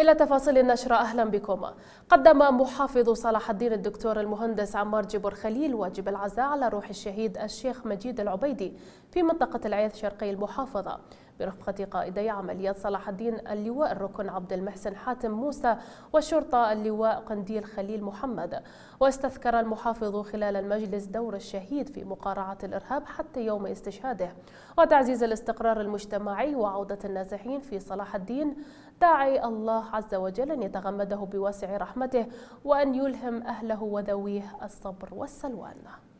إلى تفاصيل النشرة أهلا بكم قدم محافظ صلاح الدين الدكتور المهندس عمار جبر خليل واجب العزاء على روح الشهيد الشيخ مجيد العبيدي في منطقة العيث شرقي المحافظة برفقة قائدي عمليات صلاح الدين اللواء الركن عبد المحسن حاتم موسى والشرطة اللواء قنديل خليل محمد واستذكر المحافظ خلال المجلس دور الشهيد في مقارعة الإرهاب حتى يوم استشهاده وتعزيز الاستقرار المجتمعي وعودة النازحين في صلاح الدين داعي الله عز وجل أن يتغمده بواسع رحمته وأن يلهم أهله وذويه الصبر والسلوان